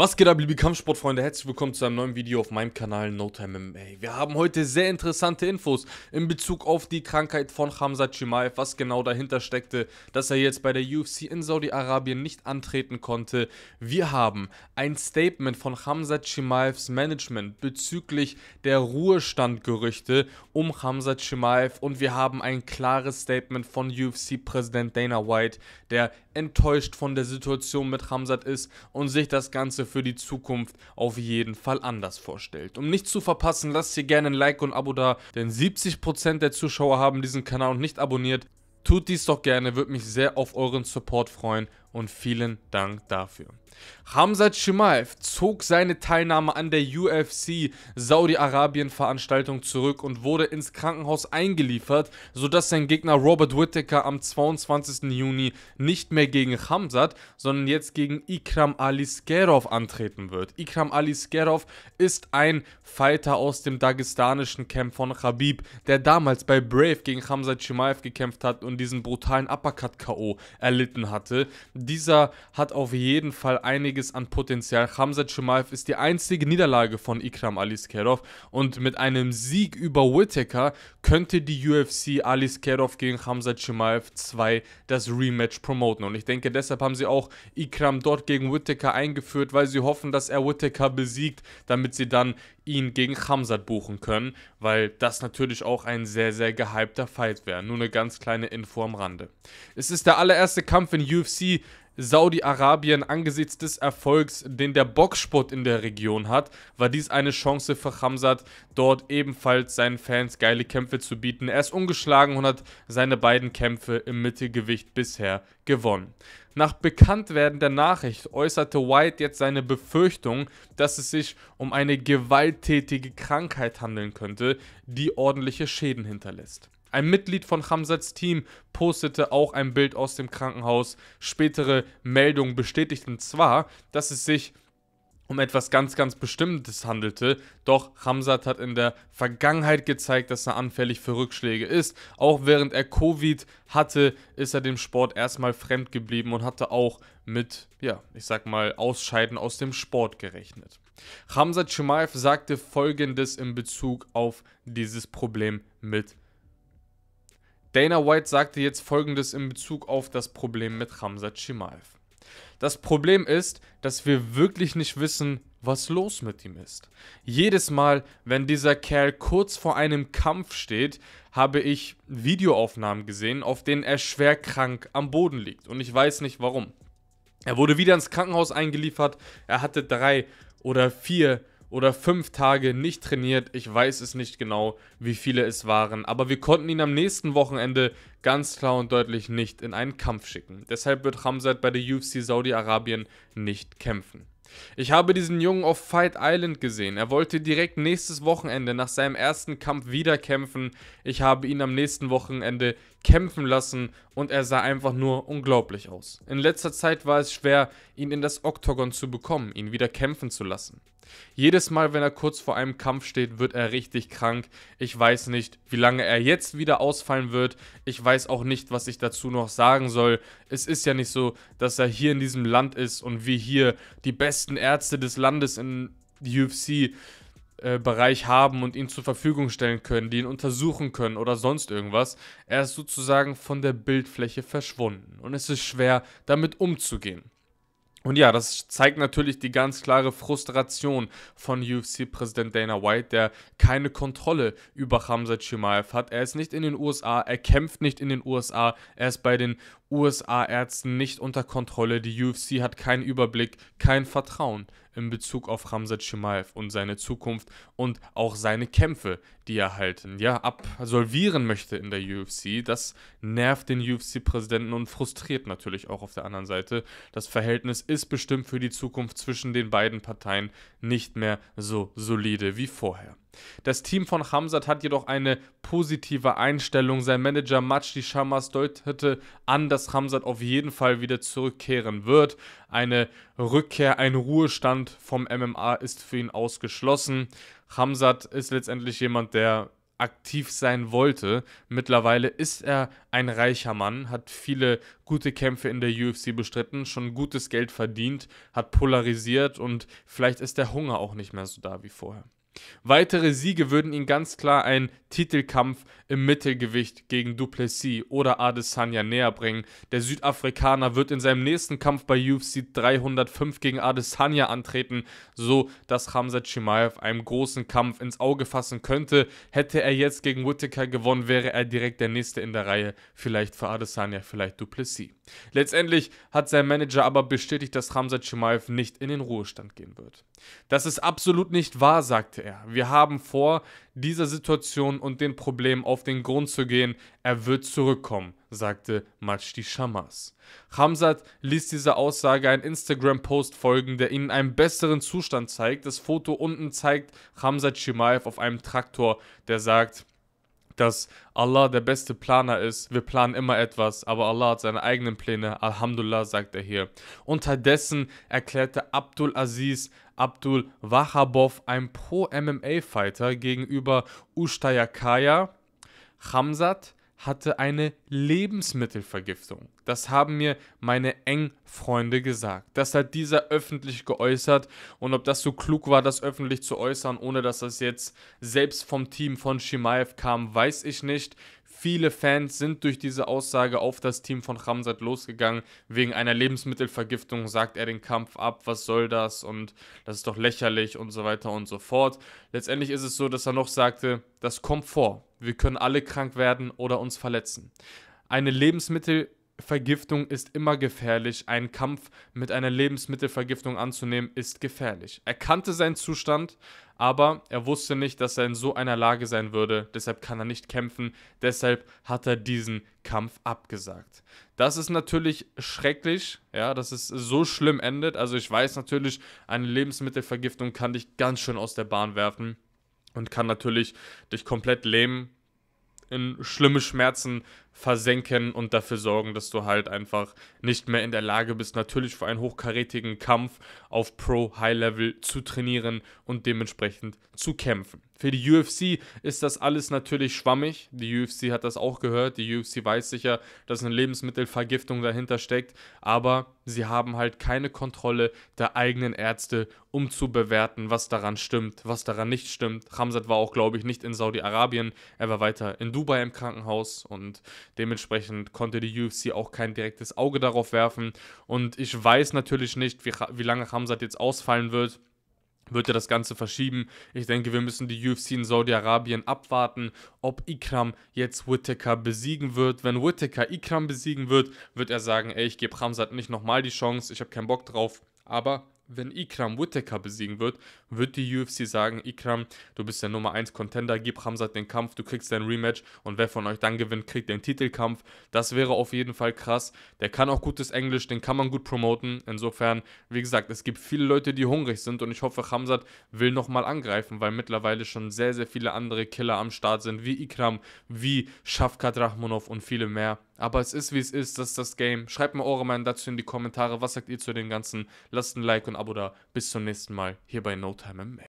Was geht ab, liebe Kampfsportfreunde? Herzlich willkommen zu einem neuen Video auf meinem Kanal No Time MMA. Wir haben heute sehr interessante Infos in Bezug auf die Krankheit von Hamza Chimaev, was genau dahinter steckte, dass er jetzt bei der UFC in Saudi-Arabien nicht antreten konnte. Wir haben ein Statement von Hamza Chimaevs Management bezüglich der Ruhestandgerüchte um Hamza Chimaev und wir haben ein klares Statement von UFC-Präsident Dana White, der enttäuscht von der Situation mit Hamzat ist und sich das Ganze für die Zukunft auf jeden Fall anders vorstellt. Um nichts zu verpassen, lasst hier gerne ein Like und ein Abo da, denn 70% der Zuschauer haben diesen Kanal noch nicht abonniert. Tut dies doch gerne, würde mich sehr auf euren Support freuen und vielen Dank dafür. Hamza Shimaev zog seine Teilnahme an der UFC Saudi-Arabien Veranstaltung zurück und wurde ins Krankenhaus eingeliefert, sodass sein Gegner Robert Whittaker am 22. Juni nicht mehr gegen Hamzat, sondern jetzt gegen Ikram Ali Skerov antreten wird. Ikram Ali Skerov ist ein Fighter aus dem dagestanischen Camp von Khabib, der damals bei Brave gegen Hamza Shimaev gekämpft hat und diesen brutalen Uppercut-KO erlitten hatte dieser hat auf jeden Fall einiges an Potenzial. Hamza Chimaev ist die einzige Niederlage von Ikram Aliskerov und mit einem Sieg über Whitaker könnte die UFC Aliskerov gegen Hamza Chimaev 2 das Rematch promoten. Und ich denke, deshalb haben sie auch Ikram dort gegen Whitaker eingeführt, weil sie hoffen, dass er Whitaker besiegt, damit sie dann ihn gegen Khamzat buchen können, weil das natürlich auch ein sehr, sehr gehypter Fight wäre. Nur eine ganz kleine Info am Rande. Es ist der allererste Kampf in UFC Saudi-Arabien angesichts des Erfolgs, den der Boxsport in der Region hat, war dies eine Chance für Hamzat, dort ebenfalls seinen Fans geile Kämpfe zu bieten. Er ist ungeschlagen und hat seine beiden Kämpfe im Mittelgewicht bisher gewonnen. Nach Bekanntwerden der Nachricht äußerte White jetzt seine Befürchtung, dass es sich um eine gewalttätige Krankheit handeln könnte, die ordentliche Schäden hinterlässt. Ein Mitglied von Hamzats Team postete auch ein Bild aus dem Krankenhaus. Spätere Meldungen bestätigten zwar, dass es sich um etwas ganz, ganz Bestimmtes handelte. Doch Hamzat hat in der Vergangenheit gezeigt, dass er anfällig für Rückschläge ist. Auch während er Covid hatte, ist er dem Sport erstmal fremd geblieben und hatte auch mit, ja, ich sag mal, Ausscheiden aus dem Sport gerechnet. Hamzat Shemaev sagte folgendes in Bezug auf dieses Problem mit Dana White sagte jetzt folgendes in Bezug auf das Problem mit Hamzat Shimaev. Das Problem ist, dass wir wirklich nicht wissen, was los mit ihm ist. Jedes Mal, wenn dieser Kerl kurz vor einem Kampf steht, habe ich Videoaufnahmen gesehen, auf denen er schwer krank am Boden liegt. Und ich weiß nicht warum. Er wurde wieder ins Krankenhaus eingeliefert. Er hatte drei oder vier oder fünf Tage nicht trainiert. Ich weiß es nicht genau, wie viele es waren. Aber wir konnten ihn am nächsten Wochenende ganz klar und deutlich nicht in einen Kampf schicken. Deshalb wird Hamzat bei der UFC Saudi-Arabien nicht kämpfen. Ich habe diesen Jungen auf Fight Island gesehen. Er wollte direkt nächstes Wochenende nach seinem ersten Kampf wieder kämpfen. Ich habe ihn am nächsten Wochenende kämpfen lassen und er sah einfach nur unglaublich aus. In letzter Zeit war es schwer, ihn in das Oktagon zu bekommen, ihn wieder kämpfen zu lassen. Jedes Mal, wenn er kurz vor einem Kampf steht, wird er richtig krank. Ich weiß nicht, wie lange er jetzt wieder ausfallen wird. Ich weiß auch nicht, was ich dazu noch sagen soll. Es ist ja nicht so, dass er hier in diesem Land ist und wir hier die besten Ärzte des Landes in die UFC äh, Bereich haben und ihn zur Verfügung stellen können, die ihn untersuchen können oder sonst irgendwas. Er ist sozusagen von der Bildfläche verschwunden und es ist schwer, damit umzugehen. Und ja, das zeigt natürlich die ganz klare Frustration von UFC-Präsident Dana White, der keine Kontrolle über Hamza Chimaev hat. Er ist nicht in den USA, er kämpft nicht in den USA, er ist bei den USA-Ärzten nicht unter Kontrolle, die UFC hat keinen Überblick, kein Vertrauen in Bezug auf Ramsat Shimaev und seine Zukunft und auch seine Kämpfe, die er halt ja, absolvieren möchte in der UFC. Das nervt den UFC-Präsidenten und frustriert natürlich auch auf der anderen Seite. Das Verhältnis ist bestimmt für die Zukunft zwischen den beiden Parteien nicht mehr so solide wie vorher. Das Team von Hamzat hat jedoch eine positive Einstellung. Sein Manager Majdi Shamas deutete an, dass Hamzat auf jeden Fall wieder zurückkehren wird. Eine Rückkehr, ein Ruhestand vom MMA ist für ihn ausgeschlossen. Hamzat ist letztendlich jemand, der aktiv sein wollte. Mittlerweile ist er ein reicher Mann, hat viele gute Kämpfe in der UFC bestritten, schon gutes Geld verdient, hat polarisiert und vielleicht ist der Hunger auch nicht mehr so da wie vorher. Weitere Siege würden ihn ganz klar ein Titelkampf im Mittelgewicht gegen Duplessis oder Adesanya näher bringen. Der Südafrikaner wird in seinem nächsten Kampf bei UFC 305 gegen Adesanya antreten, so dass Hamza Chimaev einen großen Kampf ins Auge fassen könnte. Hätte er jetzt gegen Whittaker gewonnen, wäre er direkt der nächste in der Reihe, vielleicht für Adesanya, vielleicht Duplessis. Letztendlich hat sein Manager aber bestätigt, dass Hamza Chimaev nicht in den Ruhestand gehen wird. Das ist absolut nicht wahr, sagte er. Wir haben vor, dieser Situation und den Problemen auf den Grund zu gehen, er wird zurückkommen, sagte Majdi Shamas. Hamzat ließ dieser Aussage einen Instagram-Post folgen, der ihnen einen besseren Zustand zeigt. Das Foto unten zeigt Hamzat Shimaev auf einem Traktor, der sagt, dass Allah der beste Planer ist. Wir planen immer etwas, aber Allah hat seine eigenen Pläne. Alhamdulillah, sagt er hier. Unterdessen erklärte Abdul Aziz Abdul Wahabov, ein Pro-MMA-Fighter, gegenüber Ustayakaya Khamzat hatte eine Lebensmittelvergiftung. Das haben mir meine Engfreunde gesagt. Das hat dieser öffentlich geäußert. Und ob das so klug war, das öffentlich zu äußern, ohne dass das jetzt selbst vom Team von Shimaev kam, weiß ich nicht. Viele Fans sind durch diese Aussage auf das Team von Hamzat losgegangen. Wegen einer Lebensmittelvergiftung sagt er den Kampf ab, was soll das und das ist doch lächerlich und so weiter und so fort. Letztendlich ist es so, dass er noch sagte, das kommt vor. Wir können alle krank werden oder uns verletzen. Eine Lebensmittel Vergiftung ist immer gefährlich. Ein Kampf mit einer Lebensmittelvergiftung anzunehmen ist gefährlich. Er kannte seinen Zustand, aber er wusste nicht, dass er in so einer Lage sein würde. Deshalb kann er nicht kämpfen. Deshalb hat er diesen Kampf abgesagt. Das ist natürlich schrecklich, ja, dass es so schlimm endet. Also ich weiß natürlich, eine Lebensmittelvergiftung kann dich ganz schön aus der Bahn werfen und kann natürlich dich komplett lähmen, in schlimme Schmerzen versenken und dafür sorgen, dass du halt einfach nicht mehr in der Lage bist, natürlich für einen hochkarätigen Kampf auf Pro-High-Level zu trainieren und dementsprechend zu kämpfen. Für die UFC ist das alles natürlich schwammig. Die UFC hat das auch gehört. Die UFC weiß sicher, dass eine Lebensmittelvergiftung dahinter steckt. Aber sie haben halt keine Kontrolle der eigenen Ärzte, um zu bewerten, was daran stimmt, was daran nicht stimmt. Ramsat war auch, glaube ich, nicht in Saudi-Arabien. Er war weiter in Dubai im Krankenhaus und Dementsprechend konnte die UFC auch kein direktes Auge darauf werfen. Und ich weiß natürlich nicht, wie, wie lange Hamzat jetzt ausfallen wird wird er das Ganze verschieben. Ich denke, wir müssen die UFC in Saudi-Arabien abwarten, ob Ikram jetzt Whittaker besiegen wird. Wenn Whittaker Ikram besiegen wird, wird er sagen, ey, ich gebe Hamzat nicht nochmal die Chance, ich habe keinen Bock drauf. Aber wenn Ikram Whittaker besiegen wird, wird die UFC sagen, Ikram, du bist der Nummer 1 Contender, gib Hamzat den Kampf, du kriegst dein Rematch und wer von euch dann gewinnt, kriegt den Titelkampf. Das wäre auf jeden Fall krass. Der kann auch gutes Englisch, den kann man gut promoten. Insofern, wie gesagt, es gibt viele Leute, die hungrig sind und ich hoffe, Hamzat will nochmal angreifen, weil mittlerweile schon sehr, sehr viele andere Killer am Start sind, wie Ikram, wie Shafkat Rahmonov und viele mehr. Aber es ist, wie es ist, das ist das Game. Schreibt mir eure Meinung dazu in die Kommentare. Was sagt ihr zu dem Ganzen? Lasst ein Like und ein Abo da. Bis zum nächsten Mal hier bei No Time MMA.